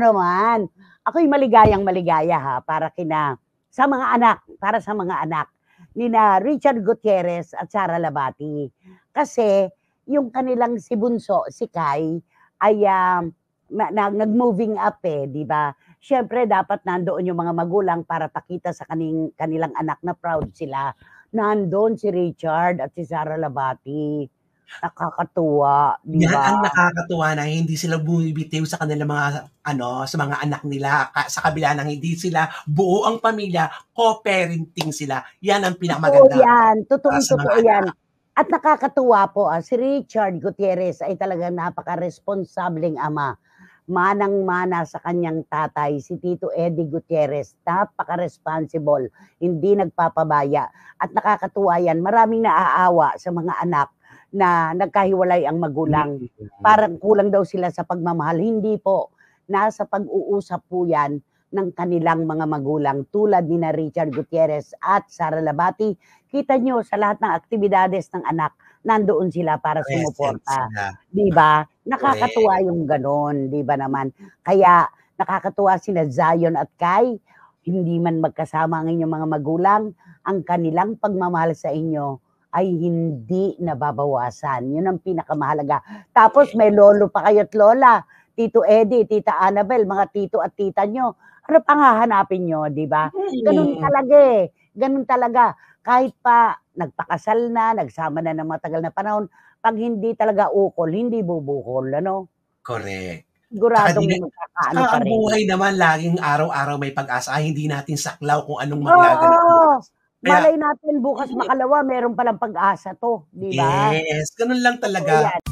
naman. Ako'y maligayang maligaya ha, para kina, sa mga anak, para sa mga anak ni na Richard Gutierrez at Sara Labati. Kasi yung kanilang si Bunso, si Kai, ay uh, nag-moving up eh, di ba? Siyempre, dapat nandoon yung mga magulang para pakita sa kaning, kanilang anak na proud sila. Nandoon si Richard at si Sara Labati. Nakakatuwa, di Yan ang nakakatuwa na hindi sila bumibitiw sa kanilang mga ano, sa mga anak nila sa kabila ng hindi sila buo ang pamilya, co-parenting sila. Yan ang pinakamaganda. Oh, yan, totoo, totoo yan. At nakakatuwa po, ah, si Richard Gutierrez ay talagang napaka-responsableng ama manang-mana sa kanyang tatay, si Tito Eddie Gutierrez. Napaka-responsible, hindi nagpapabaya. At nakakatuwa yan, maraming naaawa sa mga anak na nagkahiwalay ang magulang. Mm-hmm. Parang kulang daw sila sa pagmamahal. Hindi po. Nasa pag-uusap po yan ng kanilang mga magulang tulad ni na Richard Gutierrez at Sara Labati. Kita nyo sa lahat ng aktibidades ng anak, nandoon sila para sumuporta. Di ba? Nakakatuwa yung ganon, di ba naman? Kaya nakakatuwa sina Zion at Kai, hindi man magkasama ang inyong mga magulang, ang kanilang pagmamahal sa inyo ay hindi nababawasan. Yun ang pinakamahalaga. Tapos may lolo pa kayo lola, Tito Eddie, Tita Annabel, mga tito at tita nyo. Ano pang hahanapin nyo, di ba? Mm-hmm. Ganun talaga eh. Ganun talaga. Kahit pa nagpakasal na, nagsama na ng matagal na panahon, pag hindi talaga ukol, hindi bubukol, ano? Correct. Siguradong magkakaano pa rin. Ang buhay naman, laging araw-araw may pag-asa. Ay, hindi natin saklaw kung anong magagawa. Oo. Malay natin bukas makalawa, meron palang pag-asa to, di ba? Yes, ganun lang talaga. So,